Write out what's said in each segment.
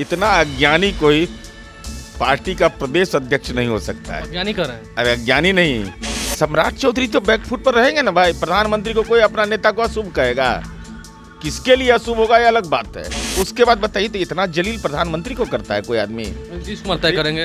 इतना अज्ञानी कोई पार्टी का प्रदेश अध्यक्ष नहीं हो सकता है अज्ञानी कर रहे हैं अरे अज्ञानी नहीं सम्राट चौधरी तो बैकफुट पर रहेंगे ना भाई प्रधानमंत्री को कोई अपना नेता को अशुभ कहेगा किसके लिए अशुभ होगा ये अलग बात है उसके बाद बताइए तो इतना जलील प्रधानमंत्री को करता है कोई आदमी नीतीश कुमार तय करेंगे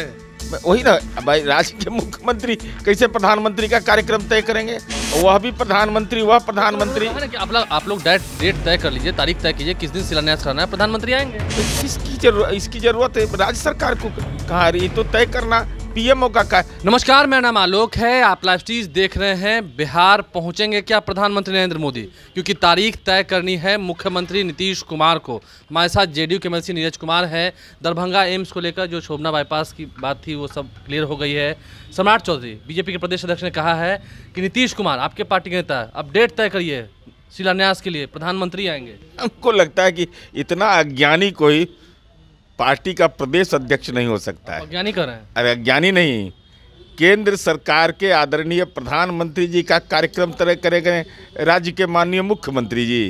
वही ना भाई राज्य के मुख्यमंत्री कैसे प्रधानमंत्री का कार्यक्रम तय करेंगे वह भी प्रधानमंत्री वह प्रधानमंत्री आप लोग आप लोग डेट डेट तय कर लीजिए तारीख तय कीजिए किस दिन शिलान्यास करना है प्रधानमंत्री आएंगे तो इसकी जरूरत इसकी जरूरत है राज्य सरकार को कहा तो तय करना पीएमओ का का नमस्कार मेरा नाम आलोक है आप लाइव स्टीज देख रहे हैं बिहार पहुंचेंगे क्या प्रधानमंत्री नरेंद्र मोदी क्योंकि तारीख तय करनी है मुख्यमंत्री नीतीश कुमार को हमारे साथ जेडीयू के एमएलसी नीरज कुमार है दरभंगा एम्स को लेकर जो शोभना बाईपास की बात थी वो सब क्लियर हो गई है सम्राट चौधरी बीजेपी के प्रदेश अध्यक्ष ने कहा है कि नीतीश कुमार आपके पार्टी के नेता अपडेट तय करिए शिलान्यास के लिए प्रधानमंत्री आएंगे हमको लगता है कि इतना अज्ञानी कोई पार्टी का प्रदेश अध्यक्ष नहीं हो सकता है अज्ञानी कर रहे हैं अरे अज्ञानी नहीं केंद्र सरकार के आदरणीय प्रधानमंत्री जी का कार्यक्रम तरह करेंगे राज्य के माननीय मुख्यमंत्री जी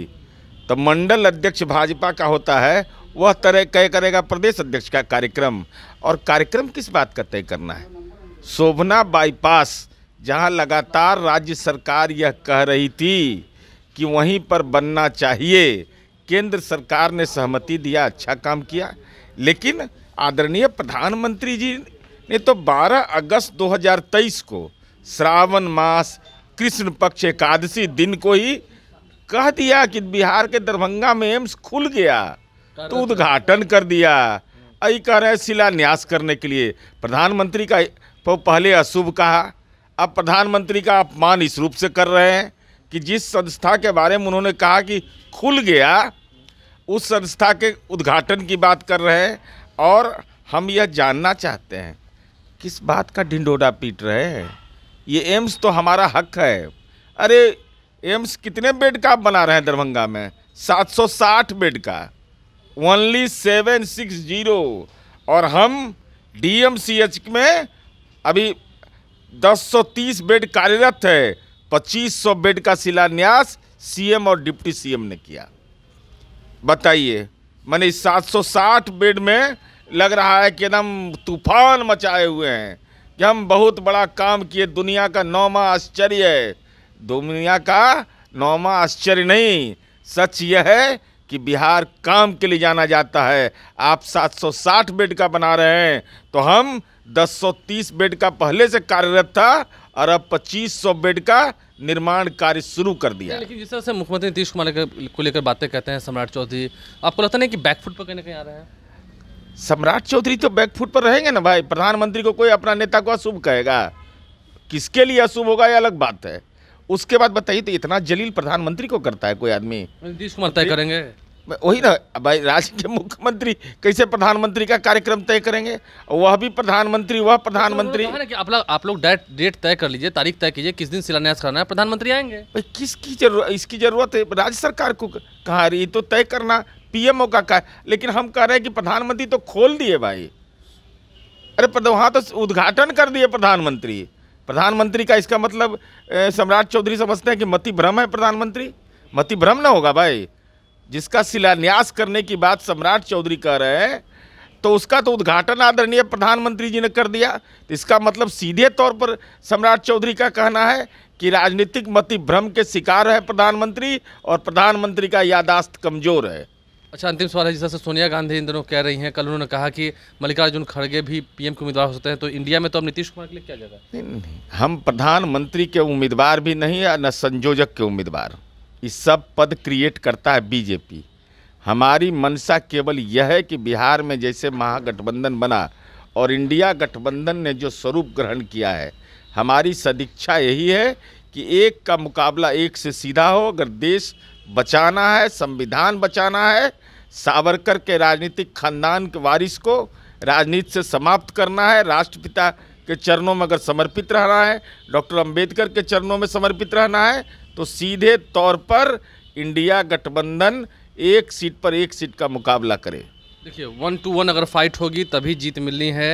तो मंडल अध्यक्ष भाजपा का होता है वह तरह तय करेगा प्रदेश अध्यक्ष का कार्यक्रम और कार्यक्रम किस बात का तय करना है शोभना बाईपास जहां लगातार राज्य सरकार यह कह रही थी कि वहीं पर बनना चाहिए केंद्र सरकार ने सहमति दिया अच्छा काम किया लेकिन आदरणीय प्रधानमंत्री जी ने तो 12 अगस्त 2023 को श्रावण मास कृष्ण पक्ष एकादशी दिन को ही कह दिया कि बिहार के दरभंगा में एम्स खुल गया तो उद्घाटन कर दिया आई कह रहे शिलान्यास करने के लिए प्रधानमंत्री का पहले अशुभ कहा अब प्रधानमंत्री का अपमान इस रूप से कर रहे हैं कि जिस संस्था के बारे में उन्होंने कहा कि खुल गया उस संस्था के उद्घाटन की बात कर रहे हैं और हम यह जानना चाहते हैं किस बात का ढिंडोडा पीट रहे हैं ये एम्स तो हमारा हक है अरे एम्स कितने बेड का आप बना रहे हैं दरभंगा में 760 बेड का ओनली 760 और हम डीएमसीएच में अभी 1030 बेड कार्यरत है 2500 बेड का शिलान्यास सीएम और डिप्टी सीएम ने किया बताइए मैंने इस 760 बेड में लग रहा है कि एकदम तूफान मचाए हुए हैं कि हम बहुत बड़ा काम किए दुनिया का नौमा आश्चर्य है दुनिया का नौमा आश्चर्य नहीं सच यह है कि बिहार काम के लिए जाना जाता है आप 760 बेड का बना रहे हैं तो हम 1030 बेड का पहले से कार्यरत था और अब 2500 बेड का निर्माण कार्य शुरू कर दिया लेकिन जिस तरह से मुख्यमंत्री नीतीश कुमार को लेकर बातें कहते हैं सम्राट चौधरी आपको लगता नहीं कि बैकफुट पर कहीं ना कहीं आ रहे हैं सम्राट चौधरी तो बैकफुट पर रहेंगे ना भाई प्रधानमंत्री को कोई अपना नेता को अशुभ कहेगा किसके लिए अशुभ होगा ये अलग बात है उसके बाद बताइए तो इतना जलील प्रधानमंत्री को करता है कोई आदमी नीतीश कुमार तय करेंगे वही ना भाई राज्य के मुख्यमंत्री कैसे प्रधानमंत्री का कार्यक्रम तय करेंगे वह भी प्रधानमंत्री वह प्रधानमंत्री तो आप लोग आप लोग डेट डेट तय कर लीजिए तारीख तय कीजिए किस दिन शिलान्यास कराना है प्रधानमंत्री आएंगे भाई किसकी जरूरत इसकी जरूरत है राज्य सरकार को कहाँ रही तो तय करना पीएमओ का कार्य लेकिन हम कह रहे हैं कि प्रधानमंत्री तो खोल दिए भाई अरे तो वहाँ तो उद्घाटन कर दिए प्रधानमंत्री प्रधानमंत्री का इसका मतलब सम्राट चौधरी समझते हैं कि मति भ्रम है प्रधानमंत्री मति भ्रम ना होगा भाई जिसका शिलान्यास करने की बात सम्राट चौधरी कह रहे हैं तो उसका तो उद्घाटन आदरणीय प्रधानमंत्री जी ने कर दिया तो इसका मतलब सीधे तौर पर सम्राट चौधरी का कहना है कि राजनीतिक मति भ्रम के शिकार है प्रधानमंत्री और प्रधानमंत्री का यादाश्त कमजोर है अच्छा अंतिम सवाल है जैसे सोनिया गांधी इन दिनों कह रही हैं कल उन्होंने कहा कि मल्लिकार्जुन खड़गे भी पीएम के उम्मीदवार हो सकते हैं तो इंडिया में तो अब नीतीश कुमार के लिए क्या जगह नहीं, नहीं हम प्रधानमंत्री के उम्मीदवार भी नहीं है न संयोजक के उम्मीदवार ये सब पद क्रिएट करता है बीजेपी हमारी मनसा केवल यह है कि बिहार में जैसे महागठबंधन बना और इंडिया गठबंधन ने जो स्वरूप ग्रहण किया है हमारी सदीक्षा यही है कि एक का मुकाबला एक से सीधा हो अगर देश बचाना है संविधान बचाना है सावरकर के राजनीतिक खानदान के वारिस को राजनीति से समाप्त करना है राष्ट्रपिता के चरणों में अगर समर्पित रहना है डॉक्टर अंबेडकर के चरणों में समर्पित रहना है तो सीधे तौर पर इंडिया गठबंधन एक सीट पर एक सीट का मुकाबला करे देखिए वन टू वन अगर फाइट होगी तभी जीत मिलनी है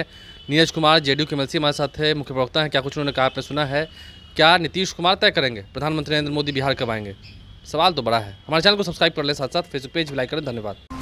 नीरज कुमार जेडीयू के मलसी हमारे साथ है मुख्य प्रवक्ता हैं क्या कुछ उन्होंने कहा आपने सुना है क्या नीतीश कुमार तय करेंगे प्रधानमंत्री नरेंद्र मोदी बिहार कब आएंगे सवाल तो बड़ा है हमारे चैनल को सब्सक्राइब कर लें साथ साथ फेसबुक पेज भी लाइक करें धन्यवाद